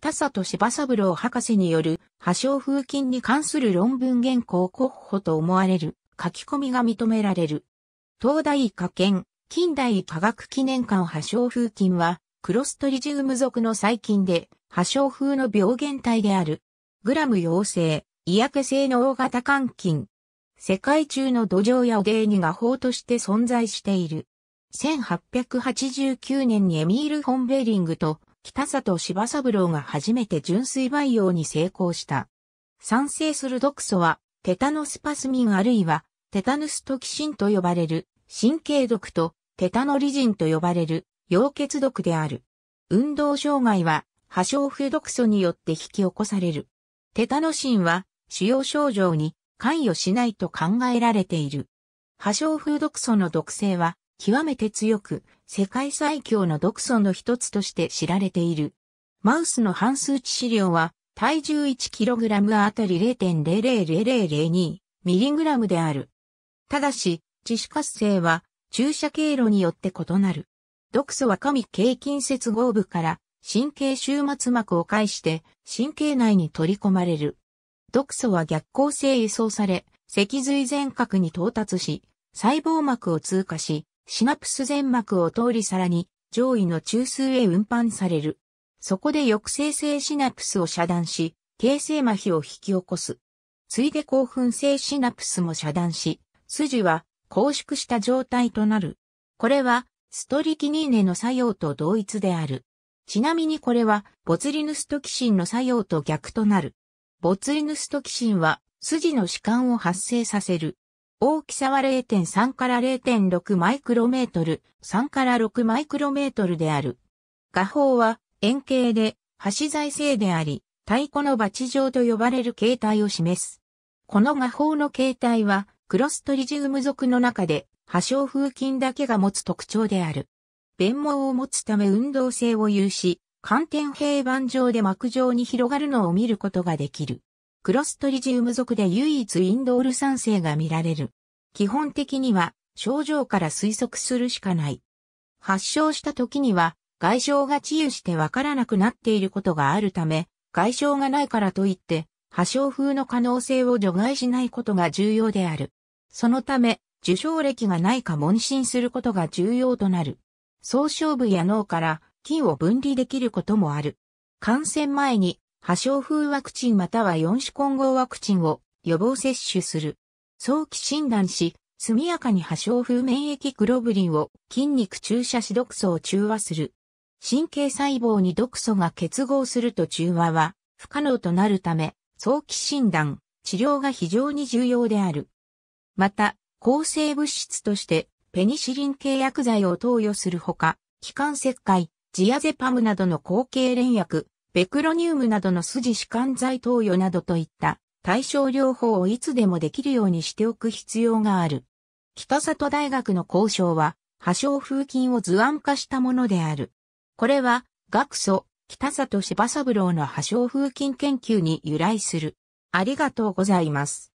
北里柴三郎博士による破傷風菌に関する論文原稿国保と思われる書き込みが認められる。東大医科研近代科学記念館破傷風菌はクロストリジウム属の細菌で破傷風の病原体である。グラム陽性、医薬性の大型肝菌。世界中の土壌やお芸に画法として存在している。1889年にエミール・フォンベーリングと北里柴三郎が初めて純粋培養に成功した。酸性する毒素は、テタノスパスミンあるいは、テタヌストキシンと呼ばれる、神経毒と、テタノリジンと呼ばれる、溶血毒である。運動障害は、破傷風毒素によって引き起こされる。テタノシンは、主要症状に関与しないと考えられている。破傷風毒素の毒性は、極めて強く、世界最強の毒素の一つとして知られている。マウスの半数値資料は、体重 1kg あたり 0.00002mg である。ただし、自主活性は注射経路によって異なる。毒素は上経筋接合部から神経終末膜を介して神経内に取り込まれる。毒素は逆行性輸送され、脊髄前核に到達し、細胞膜を通過し、シナプス全膜を通りさらに上位の中枢へ運搬される。そこで抑制性シナプスを遮断し、形成麻痺を引き起こす。ついで興奮性シナプスも遮断し、筋は拘縮した状態となる。これはストリキニーネの作用と同一である。ちなみにこれはボツリヌストキシンの作用と逆となる。ボツリヌストキシンは筋の弛緩を発生させる。大きさは0.3から0.6マイクロメートル、3から6マイクロメートルである。画法は円形で端材製であり、太鼓のバチ状と呼ばれる形態を示す。この画法の形態はクロストリジウム属の中で破傷風筋だけが持つ特徴である。弁毛を持つため運動性を有し、寒天平板状で膜状に広がるのを見ることができる。クロストリジウム属で唯一インドール酸性が見られる。基本的には症状から推測するしかない。発症した時には外傷が治癒してわからなくなっていることがあるため、外傷がないからといって、破傷風の可能性を除外しないことが重要である。そのため、受傷歴がないか問診することが重要となる。総傷部や脳から菌を分離できることもある。感染前に破傷風ワクチンまたは4種混合ワクチンを予防接種する。早期診断し、速やかに破傷風免疫グロブリンを筋肉注射し毒素を中和する。神経細胞に毒素が結合すると中和は不可能となるため、早期診断、治療が非常に重要である。また、抗生物質としてペニシリン系薬剤を投与するほか、気管切開、ジアゼパムなどの抗継連薬、ベクロニウムなどの筋弛緩剤投与などといった対症療法をいつでもできるようにしておく必要がある。北里大学の交渉は、破傷風菌を図案化したものである。これは、学祖、北里柴三郎の破傷風菌研究に由来する。ありがとうございます。